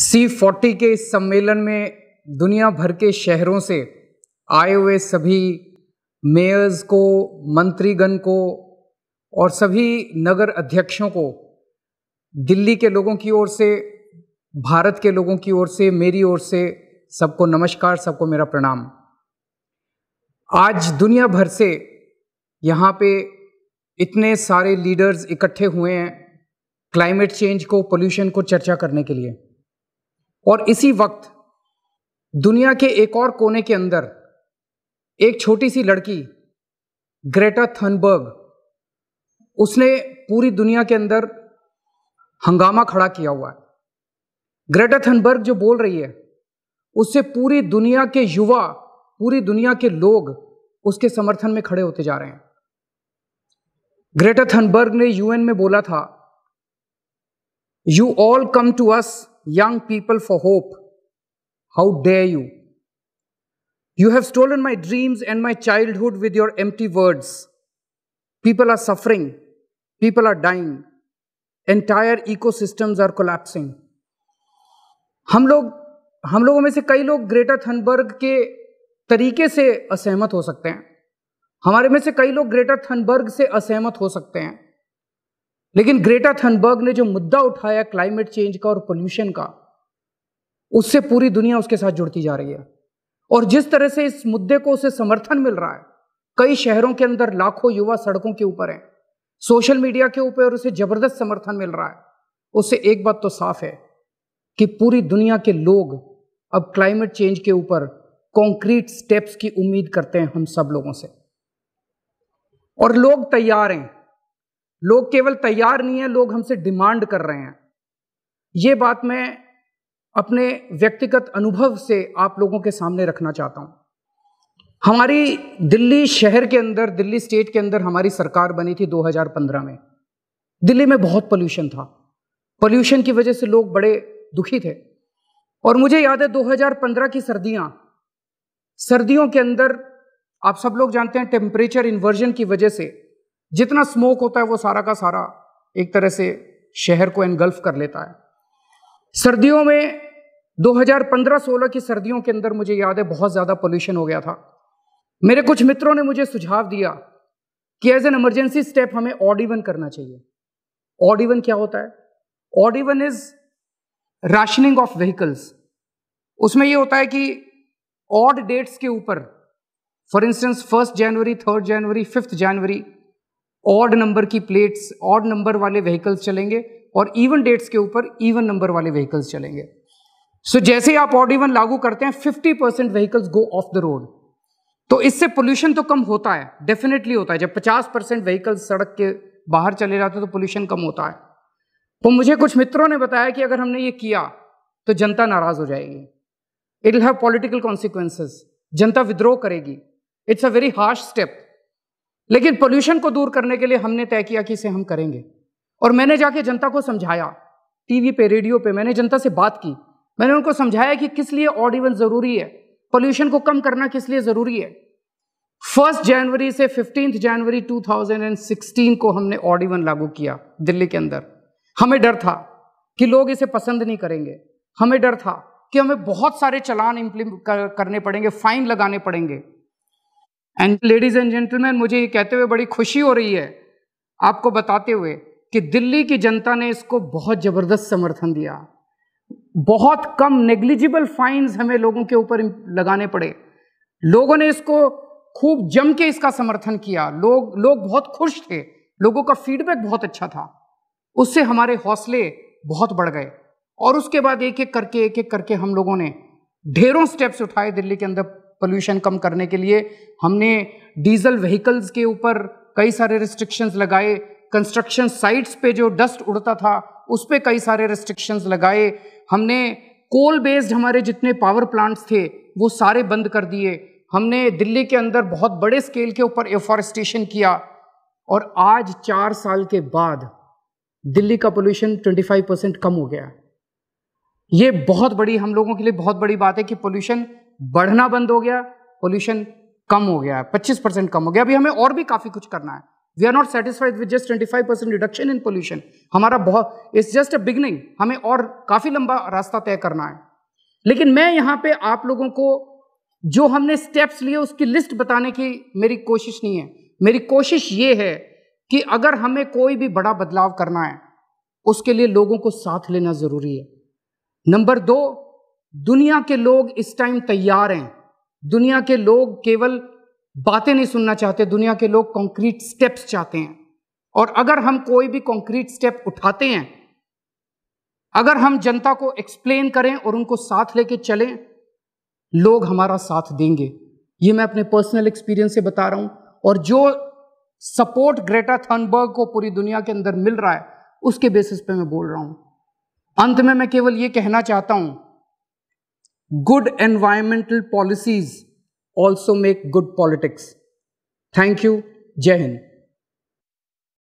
C forty के इस सम्मेलन में दुनिया भर के शहरों से आए हुए सभी मेयर्स को मंत्रीगण को और सभी नगर अध्यक्षों को दिल्ली के लोगों की ओर से भारत के लोगों की ओर से मेरी ओर से सबको नमस्कार सबको मेरा प्रणाम आज दुनिया भर से यहाँ पे इतने सारे लीडर्स इकट्ठे हुए हैं क्लाइमेट चेंज को पोल्यूशन को चर्चा करने के लिए और इसी वक्त दुनिया के एक और कोने के अंदर एक छोटी सी लड़की ग्रेटा थनबर्ग उसने पूरी दुनिया के अंदर हंगामा खड़ा किया हुआ है ग्रेटा थनबर्ग जो बोल रही है उससे पूरी दुनिया के युवा पूरी दुनिया के लोग उसके समर्थन में खड़े होते जा रहे हैं ग्रेटा थनबर्ग ने यूएन में बोला था you all come to us young people for hope. How dare you? You have stolen my dreams and my childhood with your empty words. People are suffering. People are dying. Entire ecosystems are collapsing. हम लोग हम लोगों में से कई लोग greater Thunberg के तरीके से असहमत हो सकते हैं हमारे में से कई लोग ग्रेटर थनबर्ग से असहमत हो सकते हैं लेकिन ग्रेटा थनबर्ग ने जो मुद्दा उठाया क्लाइमेट चेंज का और पोल्यूशन का उससे पूरी दुनिया उसके साथ जुड़ती जा रही है और जिस तरह से इस मुद्दे को उसे समर्थन मिल रहा है कई शहरों के अंदर लाखों युवा सड़कों के ऊपर हैं सोशल मीडिया के ऊपर उसे जबरदस्त समर्थन मिल रहा है उससे एक बात तो साफ है कि पूरी दुनिया के लोग अब क्लाइमेट चेंज के ऊपर कॉन्क्रीट स्टेप्स की उम्मीद करते हैं हम सब लोगों से और लोग तैयार हैं लोग केवल तैयार नहीं है लोग हमसे डिमांड कर रहे हैं ये बात मैं अपने व्यक्तिगत अनुभव से आप लोगों के सामने रखना चाहता हूं हमारी दिल्ली शहर के अंदर दिल्ली स्टेट के अंदर हमारी सरकार बनी थी 2015 में दिल्ली में बहुत पोल्यूशन था पोल्यूशन की वजह से लोग बड़े दुखी थे और मुझे याद है 2015 की सर्दियां सर्दियों के अंदर आप सब लोग जानते हैं टेम्परेचर इन्वर्जन की वजह से जितना स्मोक होता है वो सारा का सारा एक तरह से शहर को एनगल्फ कर लेता है सर्दियों में 2015-16 की सर्दियों के अंदर मुझे याद है बहुत ज़्यादा पोल्यूशन हो गया था मेरे कुछ मित्रों ने मुझे सुझाव दिया कि एज एन इमरजेंसी स्टेप हमें ऑड इवन करना चाहिए ऑड इवन क्या होता है odd even is rationing of vehicles उसमें ये होता है कि ऑड डेट्स के ऊपर for instance first January third January fifth January odd number की प्लेट्स ऑड नंबर वाले व्हीकल्स चलेंगे और इवन डेट्स के ऊपर इवन नंबर वाले व्हीकल्स चलेंगे सो so, जैसे आप ऑड इवन लागू करते हैं 50 percent vehicles go off the road तो इससे पोल्यूशन तो कम होता है डेफिनेटली होता है जब 50 परसेंट व्हीकल्स सड़क के बाहर चले जाते हैं तो पोल्यूशन कम होता है तो मुझे कुछ मित्रों ने बताया कि अगर हमने ये किया तो जनता नाराज हो जाएगी it will have political consequences जनता विद्रोह करेगी it's a very harsh step लेकिन पोल्यूशन को दूर करने के लिए हमने तय किया कि इसे हम करेंगे और मैंने जाके जनता को समझाया टीवी पे रेडियो पे मैंने जनता से बात की मैंने उनको समझाया कि किस लिए ऑड इवन ज़रूरी है पोल्यूशन को कम करना किस लिए ज़रूरी है फर्स्ट जनवरी से फिफ्टींथ जनवरी 2016 को हमने ऑड इवन लागू किया दिल्ली के अंदर हमें डर था कि लोग इसे पसंद नहीं करेंगे हमें डर था कि हमें बहुत सारे चलान करने पड़ेंगे फाइन लगाने पड़ेंगे एंड लेडीज एंड जेंटलमैन मुझे ये कहते हुए बड़ी खुशी हो रही है आपको बताते हुए कि दिल्ली की जनता ने इसको बहुत ज़बरदस्त समर्थन दिया बहुत कम नेग्लिजिबल फाइन्स हमें लोगों के ऊपर लगाने पड़े लोगों ने इसको खूब जम के इसका समर्थन किया लोग लोग बहुत खुश थे लोगों का फीडबैक बहुत अच्छा था उससे हमारे हौसले बहुत बढ़ गए और उसके बाद एक एक करके एक एक करके हम लोगों ने ढेरों स्टेप्स उठाए दिल्ली के अंदर पोल्यूशन कम करने के लिए हमने डीजल व्हीकल्स के ऊपर कई सारे रिस्ट्रिक्शंस लगाए कंस्ट्रक्शन साइट्स पे जो डस्ट उड़ता था उस पर कई सारे रिस्ट्रिक्शंस लगाए हमने कोल बेस्ड हमारे जितने पावर प्लांट्स थे वो सारे बंद कर दिए हमने दिल्ली के अंदर बहुत बड़े स्केल के ऊपर एफॉरेस्टेशन किया और आज चार साल के बाद दिल्ली का पोल्यूशन 25 परसेंट कम हो गया ये बहुत बड़ी हम लोगों के लिए बहुत बड़ी बात है कि पोल्यूशन बढ़ना बंद हो गया पोल्यूशन कम हो गया है 25 परसेंट कम हो गया अभी हमें और भी काफ़ी कुछ करना है we are not satisfied with just 25 percent reduction in pollution हमारा बहुत इट्स जस्ट अ बिगनिंग हमें और काफ़ी लंबा रास्ता तय करना है लेकिन मैं यहां पे आप लोगों को जो हमने स्टेप्स लिए उसकी लिस्ट बताने की मेरी कोशिश नहीं है मेरी कोशिश ये है कि अगर हमें कोई भी बड़ा बदलाव करना है उसके लिए लोगों को साथ लेना ज़रूरी है नंबर दो दुनिया के लोग इस टाइम तैयार हैं दुनिया के लोग केवल बातें नहीं सुनना चाहते दुनिया के लोग कॉन्क्रीट स्टेप्स चाहते हैं और अगर हम कोई भी कॉन्क्रीट स्टेप उठाते हैं अगर हम जनता को एक्सप्लेन करें और उनको साथ लेके चलें लोग हमारा साथ देंगे ये मैं अपने पर्सनल एक्सपीरियंस से बता रहा हूं और जो सपोर्ट ग्रेटा थनबर्ग को पूरी दुनिया के अंदर मिल रहा है उसके बेसिस पे मैं बोल रहा हूं अंत में मैं केवल ये कहना चाहता हूं Good environmental policies also make good politics. Thank you. Jai Hind.